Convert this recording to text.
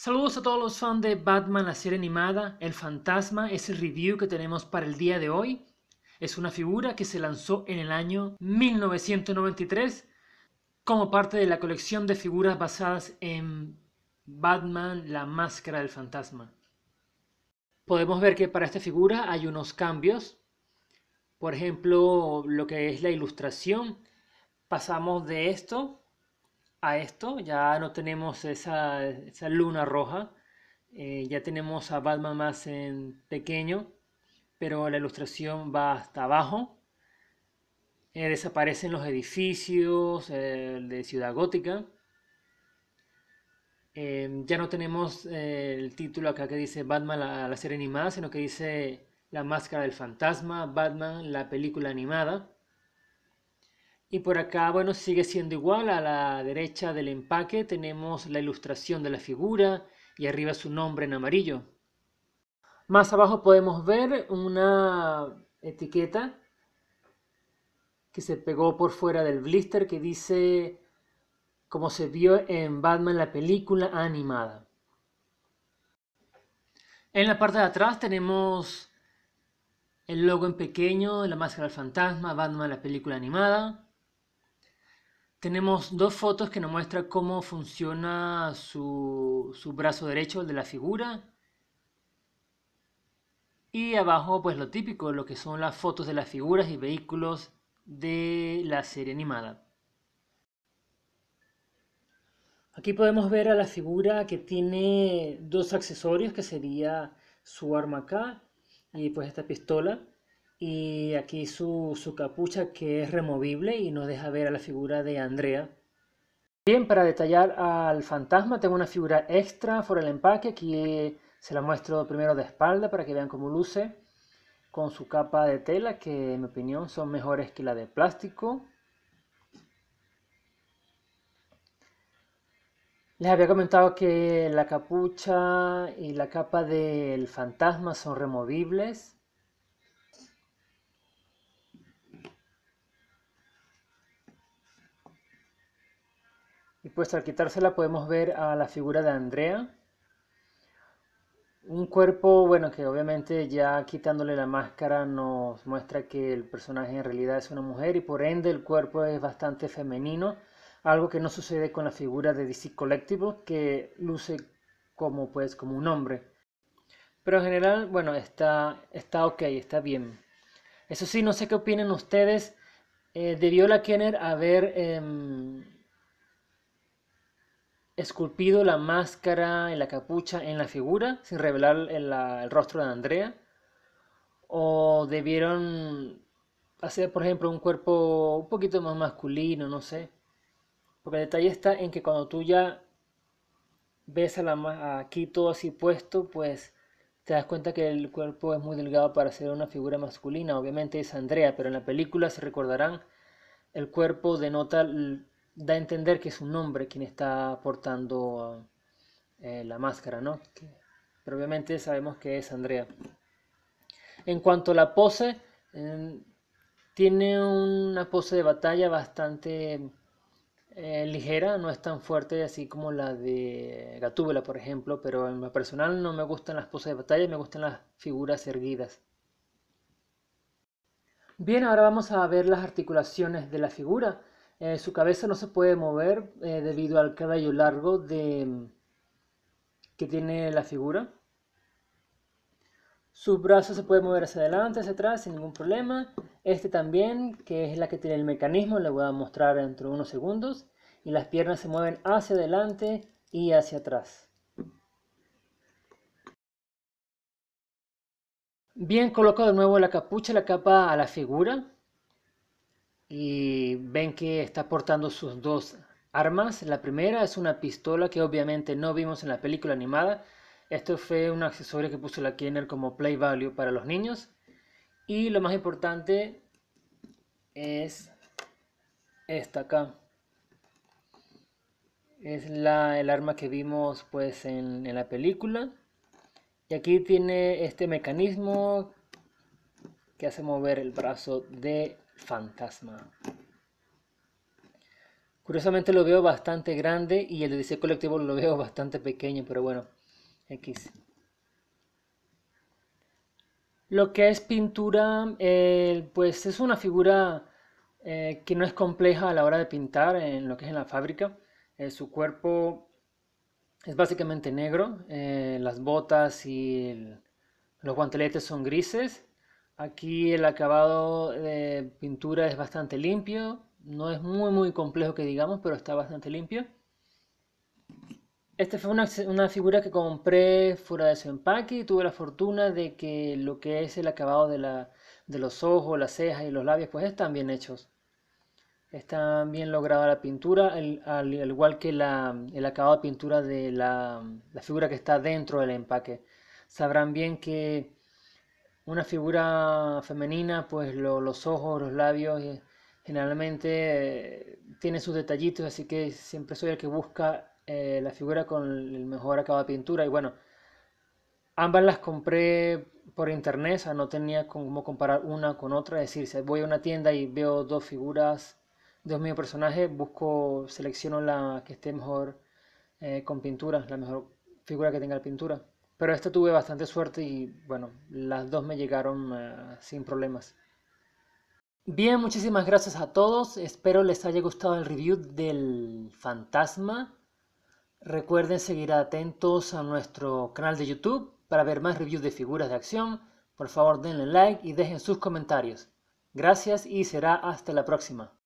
Saludos a todos los fans de Batman, la serie animada, El Fantasma, es el review que tenemos para el día de hoy. Es una figura que se lanzó en el año 1993 como parte de la colección de figuras basadas en Batman, la máscara del fantasma. Podemos ver que para esta figura hay unos cambios. Por ejemplo, lo que es la ilustración. Pasamos de esto a esto, ya no tenemos esa, luna roja, eh, ya tenemos a Batman más en pequeño, pero la ilustración va hasta abajo, eh, desaparecen los edificios de Ciudad Gótica, em, ya no tenemos eh, el título acá que dice Batman la, la serie animada, sino que dice La Máscara del Fantasma, Batman la película animada. Y por acá, bueno, sigue siendo igual. A la derecha del empaque tenemos la ilustración de la figura y arriba su nombre en amarillo. Más abajo podemos ver una etiqueta que se pegó por fuera del blister que dice como se vio en Batman la película animada. En la parte de atrás tenemos el logo en pequeño, la máscara del fantasma, Batman la película animada tenemos dos fotos que nos muestran cómo funciona su, su, brazo derecho, el de la figura. Y abajo, pues lo típico, lo que son las fotos de las figuras y vehículos de la serie animada. Aquí podemos ver a la figura que tiene dos accesorios, que sería su arma acá y pues esta pistola y aquí su, capucha que es removible y nos deja ver a la figura de Andrea. Bien, para detallar al fantasma tengo una figura extra por el empaque, aquí eh, se la muestro primero de espalda para que vean cómo luce, con su capa de tela que en mi opinión son mejores que la de plástico. Les había comentado que la capucha y la capa del fantasma son removibles Y pues al quitársela podemos ver a la figura de Andrea. Un cuerpo, bueno, que obviamente ya quitándole la máscara nos muestra que el personaje en realidad es una mujer y por ende el cuerpo es bastante femenino, algo que no sucede con la figura de DC Collectible que luce como pues como un hombre. Pero en general, bueno, está, está ok, está bien. Eso sí, no sé qué opinan ustedes. Eh, de Viola la Kenner haber... Em, esculpido la máscara y la capucha en la figura sin revelar el, rostro de Andrea? ¿O debieron hacer, por ejemplo, un cuerpo un poquito más masculino, no sé? Porque el detalle está en que cuando tú ya ves a la, aquí todo así puesto, pues te das cuenta que el cuerpo es muy delgado para ser una figura masculina. Obviamente es Andrea, pero en la película, se recordarán, el cuerpo denota da a entender que es un hombre quien está portando eh, la máscara, ¿no? pero obviamente sabemos que es Andrea. En cuanto a la pose, em, tiene una pose de batalla bastante eh, ligera, no es tan fuerte así como la de Gatúbela, por ejemplo, pero en lo personal no me gustan las poses de batalla, me gustan las figuras erguidas. Bien, ahora vamos a ver las articulaciones de la figura. Eh, su cabeza no se puede mover eh, debido al cabello largo mm, que tiene la figura. Su brazo se puede mover hacia adelante, hacia atrás, sin ningún problema. Este también, que es la que tiene el mecanismo, le voy a mostrar dentro de unos segundos. Y las piernas se mueven hacia adelante y hacia atrás. Bien, coloco de nuevo la capucha, la capa a la figura y ven que está portando sus dos armas. La primera es una pistola que obviamente no vimos en la película animada. Esto fue un accesorio que puso la Kenner como play value para los niños. Y lo más importante es esta acá. Es la, el arma que vimos pues en, en la película. Y aquí tiene este mecanismo que hace mover el brazo de fantasma. Curiosamente lo veo bastante grande y el de DC Colectivo lo veo bastante pequeño, pero bueno, X. Lo que es pintura, eh, pues es una figura eh, que no es compleja a la hora de pintar en lo que es en la fábrica. Eh, su cuerpo es básicamente negro, las botas y los guanteletes son grises Aquí el acabado de pintura es bastante limpio, no es muy muy complejo que digamos, pero está bastante limpio. Esta fue una, figura que compré fuera de su empaque y tuve la fortuna de que lo que es el acabado de, los ojos, las cejas y los labios, pues están bien hechos. está bien lograda la pintura, al, igual que el acabado de pintura de la, la, figura que está dentro del empaque. Sabrán bien que una figura femenina, pues los ojos, los labios, generalmente eh, tiene sus detallitos, así que siempre soy el que busca eh, la figura con el mejor acabado de pintura. Y bueno, ambas las compré por internet, o no tenía cómo comparar una con otra. Es decir, si voy a una tienda y veo dos figuras dos un personajes personaje, busco, selecciono la que esté mejor eh, con pintura, la mejor figura que tenga la pintura. Pero esta tuve bastante suerte y bueno, las dos me llegaron eh, sin problemas. Bien, muchísimas gracias a todos. Espero les haya gustado el review del fantasma. Recuerden seguir atentos a nuestro canal de YouTube para ver más reviews de figuras de acción. Por favor denle like y dejen sus comentarios. Gracias y será hasta la próxima.